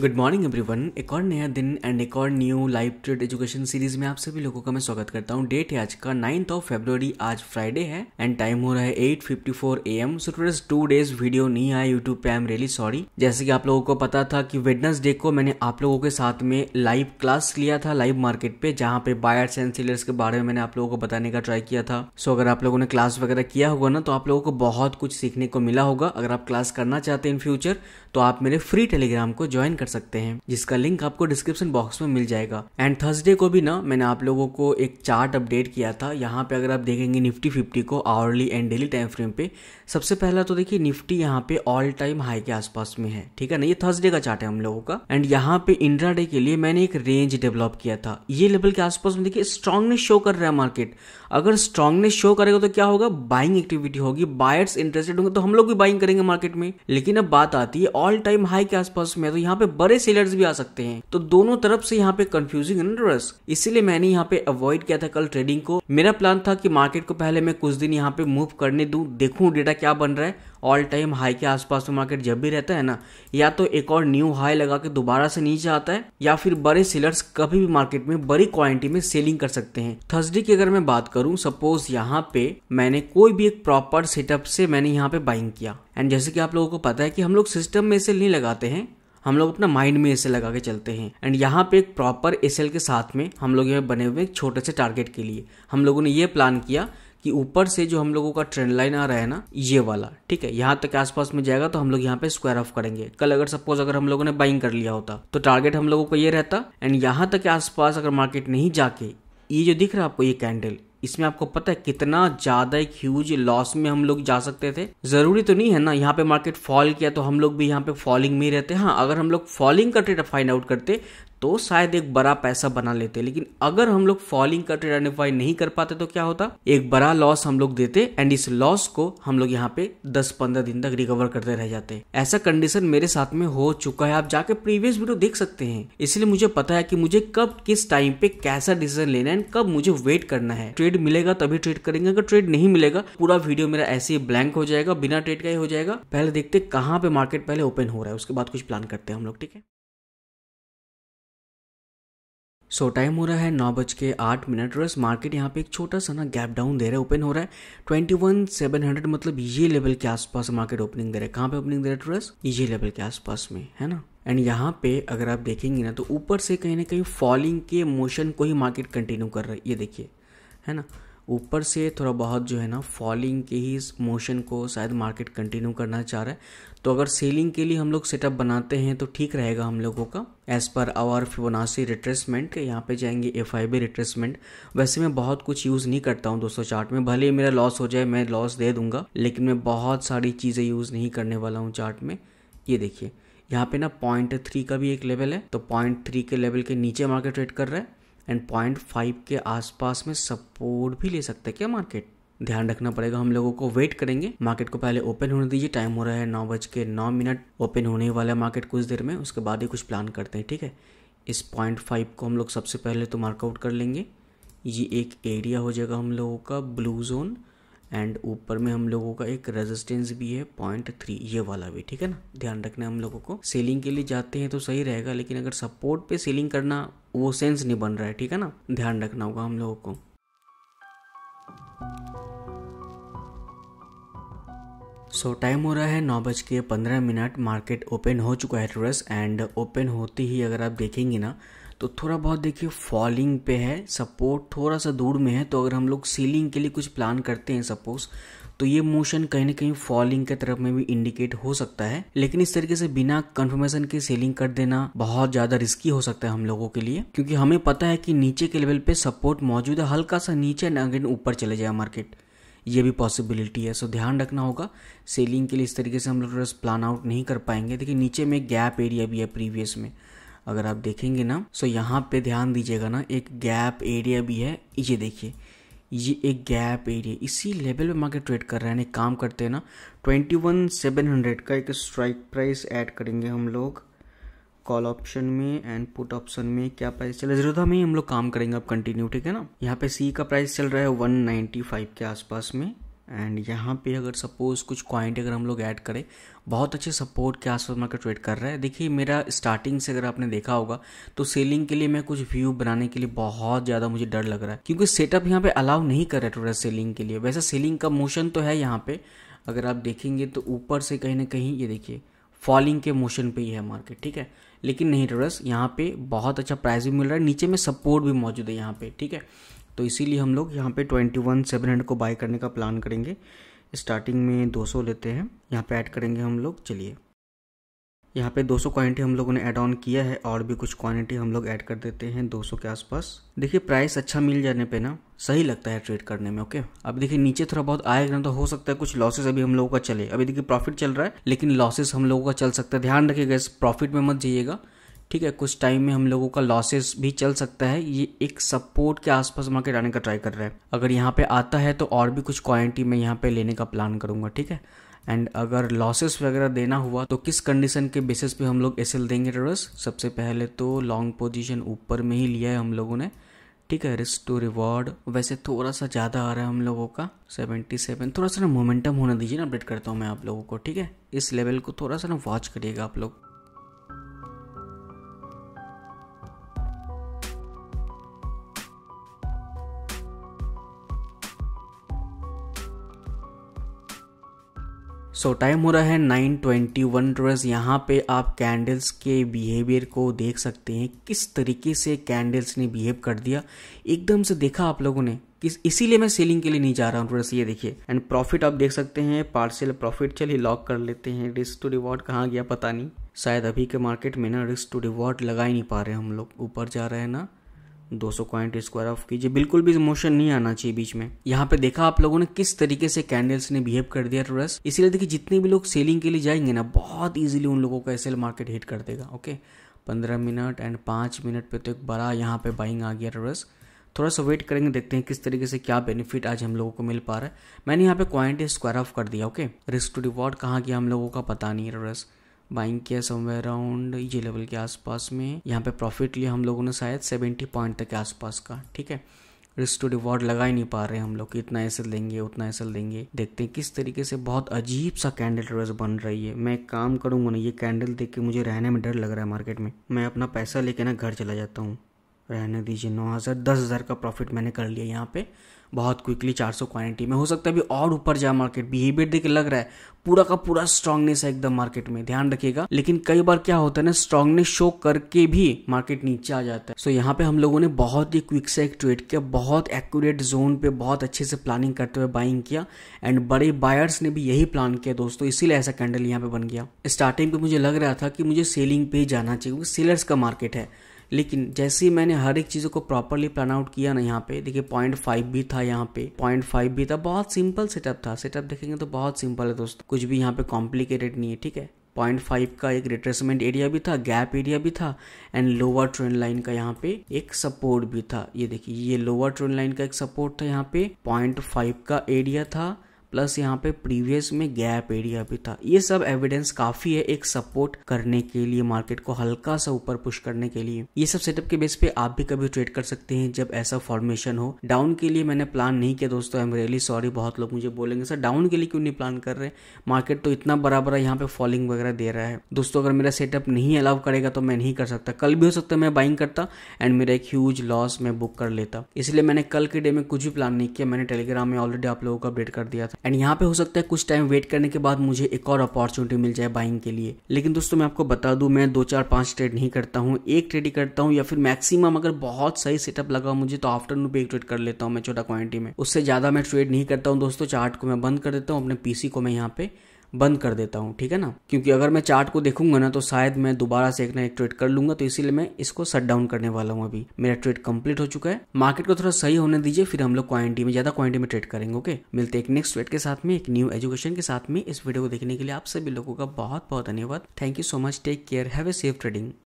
good morning every one एक और नया दिन एंड एक और new live trade education series में आप सभी लोगों का मैं स्वागत करता हूँ डेट है आज का नाइन्थ ऑफ फेब्रवरी आज फ्राइडे है एंड टाइम हो रहा है eight fifty four A M so today's today's video नहीं आया यूट्यूब पे आई एम रियली सॉरी जैसे कि आप लोगों को पता था कि डे को मैंने आप लोगों के साथ में लाइव क्लास लिया था लाइव मार्केट पे जहाँ पे बायर्स एंड सेलर्स के बारे में मैंने आप लोगों को बताने का ट्राई किया था सो so, अगर आप लोगों ने क्लास वगैरह किया होगा ना तो आप लोगों को बहुत कुछ सीखने को मिला होगा अगर आप क्लास करना चाहते हैं इन फ्यूचर तो आप मेरे फ्री टेलीग्राम को ज्वाइन कर सकते हैं जिसका लिंक आपको डिस्क्रिप्शन बॉक्स में मिल जाएगा एंड थर्सडे को भी ना मैंने आप लोगों को एक चार्ट अपडेट किया था यहाँ पे अगर आप देखेंगे निफ्टी फिफ्टी को hourly and daily time frame पे सबसे पहला तो देखिए निफ्टी यहाँ पे ऑल टाइम हाई के आसपास में है ठीक है ना ये थर्सडे का चार्ट है हम लोगों का एंड यहाँ पे इंड्रा के लिए मैंने एक रेंज डेवलप किया था ये लेवल के आसपास में देखिए स्ट्रांगनेस शो कर रहा है मार्केट अगर स्ट्रांगनेस शो करेगा तो क्या होगा बाइंग एक्टिविटी होगी बायर्स इंटरेस्टेड होंगे तो हम लोग भी बाइंग करेंगे मार्केट में लेकिन अब बात आती है ऑल टाइम हाई के आसपास में तो यहाँ पे बड़े सेलर्स भी आ सकते हैं तो दोनों तरफ से यहाँ पे कंफ्यूजिंग एंड रस इसीलिए मैंने यहाँ पे अवॉइड किया था कल ट्रेडिंग को मेरा प्लान था कि मार्केट को पहले मैं कुछ दिन यहाँ पे मूव करने दू देखू डेटा क्या बन रहा है ऑल टाइम हाई के आसपास में तो मार्केट जब भी रहता है ना या तो एक और न्यू हाई लगा के दोबारा से नीचे आता है या फिर बड़े सेलर्स कभी भी मार्केट में बड़ी क्वांटिटी में सेलिंग कर सकते हैं थर्सडे की अगर मैं बात करूं सपोज यहाँ पे मैंने कोई भी एक प्रॉपर सेटअप से मैंने यहाँ पे बाइंग किया एंड जैसे कि आप लोगों को पता है कि हम लोग सिस्टम में सेल नहीं लगाते हैं हम लोग अपना माइंड में ऐसे लगा के चलते हैं एंड यहाँ पे एक प्रॉपर एस के साथ में हम लोग ये बने हुए एक छोटे से टारगेट के लिए हम लोगों ने ये प्लान किया कि ऊपर से जो हम लोगों का ट्रेंड लाइन आ रहा है ना ये वाला ठीक है यहाँ तक आसपास में जाएगा तो हम लोग यहाँ पे स्क्वायर ऑफ करेंगे कल अगर सपोज अगर हम लोगों ने बाइंग कर लिया होता तो टारगेट हम लोगों का ये रहता एंड यहाँ तक आसपास अगर मार्केट नहीं जाके ये जो दिख रहा है आपको ये कैंडल इसमें आपको पता है कितना ज्यादा एक ह्यूज लॉस में हम लोग जा सकते थे जरूरी तो नहीं है ना यहाँ पे मार्केट फॉल किया तो हम लोग भी यहाँ पे फॉलिंग में ही रहते हाँ अगर हम लोग फॉलिंग का ट्रेड फाइंड आउट करते तो तो शायद एक बड़ा पैसा बना लेते लेकिन अगर हम लोग फॉलिंग कट आइडेंटिफाई नहीं कर पाते तो क्या होता एक बड़ा लॉस हम लोग देते एंड इस लॉस को हम लोग यहाँ पे दस पंद्रह दिन तक रिकवर करते रह जाते ऐसा कंडीशन मेरे साथ में हो चुका है आप जाके प्रीवियस वीडियो देख सकते हैं इसलिए मुझे पता है कि मुझे कब किस टाइम पे कैसा डिसीजन लेना है कब मुझे वेट करना है ट्रेड मिलेगा तभी ट्रेड करेंगे अगर ट्रेड नहीं मिलेगा पूरा वीडियो मेरा ऐसे ही ब्लैंक हो जाएगा बिना ट्रेड का ही हो जाएगा पहले देखते कहाँ पे मार्केट पहले ओपन हो रहा है उसके बाद कुछ प्लान करते हैं हम लोग ठीक है सो टाइम हो रहा है नौ बज के आठ मिनट रस मार्केट यहाँ पे एक छोटा सा ना गैप डाउन दे रहा है ओपन हो रहा है ट्वेंटी वन सेवन हंड्रेड मतलब ये लेवल के आसपास मार्केट ओपनिंग दे रहा है कहाँ पे ओपनिंग दे रहा है ट्रस ये लेवल के आसपास में है ना एंड यहाँ पे अगर आप देखेंगे ना तो ऊपर से कहीं ना कहीं फॉलिंग के मोशन को ही मार्केट कंटिन्यू कर रहा है ये देखिए है ना ऊपर से थोड़ा बहुत जो है ना फॉलिंग के ही मोशन को शायद मार्केट कंटिन्यू करना चाह रहा है तो अगर सेलिंग के लिए हम लोग सेटअप बनाते हैं तो ठीक रहेगा हम लोगों का as per hour Fibonacci retracement यहाँ पे जाएंगे एफ आई बी रिट्रेसमेंट वैसे मैं बहुत कुछ यूज़ नहीं करता हूँ दोस्तों चार्ट में भले ही मेरा लॉस हो जाए मैं लॉस दे दूंगा लेकिन मैं बहुत सारी चीज़ें यूज़ नहीं करने वाला हूँ चार्ट में ये देखिए यहाँ पे ना पॉइंट थ्री का भी एक लेवल है तो पॉइंट थ्री के लेवल के नीचे मार्केट ट्रेड कर रहा है एंड पॉइंट फाइव के आसपास में सपोर्ट भी ले सकते हैं क्या मार्केट ध्यान रखना पड़ेगा हम लोगों को वेट करेंगे मार्केट को पहले ओपन होने दीजिए टाइम हो रहा है नौ बज के नौ मिनट ओपन होने वाला है मार्केट कुछ देर में उसके बाद ही कुछ प्लान करते हैं ठीक है इस पॉइंट फाइव को हम लोग सबसे पहले तो मार्कआउट कर लेंगे ये एक एरिया हो जाएगा हम लोगों का ब्लू जोन एंड ऊपर में हम लोगों का एक रेजिस्टेंस भी है पॉइंट थ्री ये वाला भी ठीक है ना ध्यान रखना हम लोगों को सेलिंग के लिए जाते हैं तो सही रहेगा लेकिन अगर सपोर्ट पे सेलिंग करना वो सेंस नहीं बन रहा है ठीक है ना ध्यान रखना होगा हम लोगों को सो so, टाइम हो रहा है नौ बज के पंद्रह मिनट मार्केट ओपन हो चुका है ट्रस एंड ओपन होते ही अगर आप देखेंगे ना तो थोड़ा बहुत देखिए फॉलिंग पे है सपोर्ट थोड़ा सा दूर में है तो अगर हम लोग सीलिंग के लिए कुछ प्लान करते हैं सपोज तो ये मोशन कहीं ना कहीं फॉलिंग के तरफ में भी इंडिकेट हो सकता है लेकिन इस तरीके से बिना कंफर्मेशन के सेलिंग कर देना बहुत ज्यादा रिस्की हो सकता है हम लोगों के लिए क्योंकि हमें पता है कि नीचे के लेवल पे सपोर्ट मौजूद है हल्का सा नीचे एंड अगेन ऊपर चले जाए मार्केट ये भी पॉसिबिलिटी है सो ध्यान रखना होगा सेलिंग के लिए इस तरीके से हम लोग प्लान आउट नहीं कर पाएंगे देखिए नीचे में गैप एरिया भी है प्रीवियस में अगर आप देखेंगे ना सो यहाँ पे ध्यान दीजिएगा ना एक गैप एरिया भी है ये देखिए ये एक गैप एरिया इसी लेवल पे मार्केट ट्रेड कर रहा है यानी काम करते हैं ना ट्वेंटी वन सेवन हंड्रेड का एक स्ट्राइक प्राइस ऐड करेंगे हम लोग कॉल ऑप्शन में एंड पुट ऑप्शन में क्या प्राइस चल रहा है में ही हम लोग काम करेंगे अब कंटिन्यू ठीक है ना यहाँ पे सी का प्राइस चल रहा है फाइव के आसपास में एंड यहाँ पे अगर सपोज़ कुछ क्वाइंट अगर हम लोग ऐड करें बहुत अच्छे सपोर्ट के आसपास मार्केट ट्रेड कर रहा है देखिए मेरा स्टार्टिंग से अगर आपने देखा होगा तो सेलिंग के लिए मैं कुछ व्यू बनाने के लिए बहुत ज़्यादा मुझे डर लग रहा है क्योंकि सेटअप यहाँ पे अलाउ नहीं कर रहा है टोटल सेलिंग के लिए वैसे सेलिंग का मोशन तो है यहाँ पर अगर आप देखेंगे तो ऊपर से कहीं ना कहीं ये देखिए फॉलिंग के मोशन पे ही है मार्केट ठीक है लेकिन नहीं ट्रेडर्स यहाँ पे बहुत अच्छा प्राइस भी मिल रहा है नीचे में सपोर्ट भी मौजूद है यहाँ पे ठीक है तो इसीलिए हम लोग यहाँ पे ट्वेंटी वन सेवन हंड्रेड को बाय करने का प्लान करेंगे स्टार्टिंग में दो सौ लेते हैं यहाँ पे ऐड करेंगे हम लोग चलिए यहाँ पे दो सौ क्वान्टिटी हम लोगों ने ऐड ऑन किया है और भी कुछ क्वान्टिटी हम लोग ऐड कर देते हैं दो सौ के आसपास देखिए प्राइस अच्छा मिल जाने पे ना सही लगता है ट्रेड करने में ओके अब देखिए नीचे थोड़ा बहुत आएगा ना तो हो सकता है कुछ लॉसेस अभी हम लोगों का चले अभी देखिए प्रॉफिट चल रहा है लेकिन लॉसेस हम लोगों का चल सकता है ध्यान रखिएगा इस प्रॉफिट में मत जाइएगा ठीक है कुछ टाइम में हम लोगों का लॉसेस भी चल सकता है ये एक सपोर्ट के आसपास मार्केट आने का ट्राई कर रहा है अगर यहाँ पे आता है तो और भी कुछ क्वालिटी मैं यहाँ पे लेने का प्लान करूंगा ठीक है एंड अगर लॉसेस वगैरह देना हुआ तो किस कंडीशन के बेसिस पे हम लोग एस देंगे ट्रेडर्स सबसे पहले तो लॉन्ग पोजिशन ऊपर में ही लिया है हम लोगों ने ठीक है रिस्क टू रिवॉर्ड वैसे थोड़ा सा ज़्यादा आ रहा है हम लोगों का 77 थोड़ा सा ना मोमेंटम होना दीजिए ना अपडेट करता हूँ मैं आप लोगों को ठीक है इस लेवल को थोड़ा सा ना वॉच करिएगा आप लोग सो so, टाइम हो रहा है नाइन ट्वेंटी वन ड्रेस यहाँ पे आप कैंडल्स के बिहेवियर को देख सकते हैं किस तरीके से कैंडल्स ने बिहेव कर दिया एकदम से देखा आप लोगों ने किस इसीलिए मैं सेलिंग के लिए नहीं जा रहा हूँ ड्रेस ये देखिए एंड प्रॉफिट आप देख सकते हैं पार्सल प्रॉफिट चलिए लॉक कर लेते हैं रिस्क टू रिवॉर्ड कहाँ गया पता नहीं शायद अभी के मार्केट में ना रिस्क टू रिवॉर्ड लगा ही नहीं पा रहे हम लोग ऊपर जा रहे हैं ना 200 सौ क्वाइंट स्क्वायर ऑफ कीजिए बिल्कुल भी मोशन नहीं आना चाहिए बीच में यहाँ पे देखा आप लोगों ने किस तरीके से कैंडल्स ने बिहेव कर दिया रस इसीलिए देखिए जितने भी लोग सेलिंग के लिए जाएंगे ना बहुत ईजिली उन लोगों का एसएल मार्केट हिट कर देगा ओके पंद्रह मिनट एंड पाँच मिनट पे तो एक बड़ा यहाँ पे बाइंग आ गया रस थोड़ा सा वेट करेंगे देखते हैं किस तरीके से क्या बेनिफिट आज हम लोगों को मिल पा रहा है मैंने यहाँ पे क्वाइंट स्क्वायर ऑफ कर दिया ओके रिस्क टू रिवॉर्ड कहाँ गया हम लोगों का पता नहीं है रस बाइंग किया समवेयर अराउंड ये लेवल के आसपास में यहाँ पे प्रॉफिट लिया हम लोगों ने शायद सेवेंटी पॉइंट तक के आसपास का ठीक है रिस्क टू रिवॉर्ड लगा ही नहीं पा रहे हम लोग कि इतना एसल देंगे उतना एसल देंगे देखते हैं किस तरीके से बहुत अजीब सा कैंडल ट्रेस बन रही है मैं काम करूँगा ना ये कैंडल देख के मुझे रहने में डर लग रहा है मार्केट में मैं अपना पैसा लेके ना घर चला जाता हूँ रहने दीजिए नौ हज़ार दस हज़ार का प्रॉफिट मैंने कर लिया यहाँ पे बहुत क्विकली 400 क्वानिटी में हो सकता है अभी और ऊपर जाए मार्केट बिहेवियर देख लग रहा है पूरा का पूरा स्ट्रांगनेस है एकदम मार्केट में ध्यान रखिएगा लेकिन कई बार क्या होता है ना स्ट्रांगनेस शो करके भी मार्केट नीचे आ जाता है सो so, यहाँ पे हम लोगों ने बहुत ही क्विक से एक ट्रेड किया बहुत एक्यूरेट जोन पे बहुत अच्छे से प्लानिंग करते हुए बाइंग किया एंड बड़े बायर्स ने भी यही प्लान किया दोस्तों इसीलिए ऐसा कैंडल यहाँ पे बन गया स्टार्टिंग पे मुझे लग रहा था कि मुझे सेलिंग पे जाना चाहिए क्योंकि सेलर्स का मार्केट है लेकिन जैसे ही मैंने हर एक चीज़ों को प्रॉपरली प्लान आउट किया ना यहाँ पे देखिए पॉइंट फाइव भी था यहाँ पे पॉइंट फाइव भी था बहुत सिंपल सेटअप था सेटअप देखेंगे तो बहुत सिंपल है दोस्तों कुछ भी यहाँ पे कॉम्प्लिकेटेड नहीं है ठीक है पॉइंट फाइव का एक रिट्रेसमेंट एरिया भी था गैप एरिया भी था एंड लोअर ट्रेन लाइन का यहाँ पे एक सपोर्ट भी था ये देखिए ये लोअर ट्रेन लाइन का एक सपोर्ट था यहाँ पे पॉइंट फाइव का एरिया था प्लस यहाँ पे प्रीवियस में गैप एरिया भी था ये सब एविडेंस काफी है एक सपोर्ट करने के लिए मार्केट को हल्का सा ऊपर पुश करने के लिए ये सब सेटअप के बेस पे आप भी कभी ट्रेड कर सकते हैं जब ऐसा फॉर्मेशन हो डाउन के लिए मैंने प्लान नहीं किया दोस्तों आई एम रियली सॉरी बहुत लोग मुझे बोलेंगे सर डाउन के लिए क्यों नहीं प्लान कर रहे मार्केट तो इतना बड़ा बड़ा यहाँ पे फॉलिंग वगैरह दे रहा है दोस्तों अगर मेरा सेटअप नहीं अलाउ करेगा तो मैं नहीं कर सकता कल भी हो सकता मैं बाइंग करता एंड मेरा एक ह्यूज लॉस मैं बुक कर लेता इसलिए मैंने कल के डे में कुछ भी प्लान नहीं किया मैंने टेलीग्राम में ऑलरेडी आप लोगों को अपडेट कर दिया था एंड यहाँ पे हो सकता है कुछ टाइम वेट करने के बाद मुझे एक और अपॉर्चुनिटी मिल जाए बाइंग के लिए लेकिन दोस्तों मैं आपको बता दू मैं दो चार पांच ट्रेड नहीं करता हूँ एक ट्रेड ही करता हूँ या फिर मैक्सिमम अगर बहुत सही सेटअप लगा मुझे तो आफ्टरनून पे एक ट्रेड कर लेता हूँ मैं छोटा क्वांटिटी में उससे ज़्यादा मैं ट्रेड नहीं करता हूँ दोस्तों चार्ट को मैं बंद कर देता हूँ अपने पीसी को मैं यहाँ पे बंद कर देता हूँ ठीक है ना क्योंकि अगर मैं चार्ट को देखूंगा ना तो शायद मैं दोबारा से एक ना एक ट्रेड कर लूंगा तो इसीलिए मैं इसको शट डाउन करने वाला हूँ अभी मेरा ट्रेड कंप्लीट हो चुका है मार्केट को थोड़ा सही होने दीजिए फिर हम लोग क्वांटिटी में ज्यादा क्वांटिटी में ट्रेड करेंगे ओके मिलते एक नेक्स्ट ट्रेड के साथ में एक न्यू एजुकेशन के साथ में इस वीडियो को देखने के लिए आप सभी लोगों का बहुत बहुत धन्यवाद thank you so much take care have a safe trading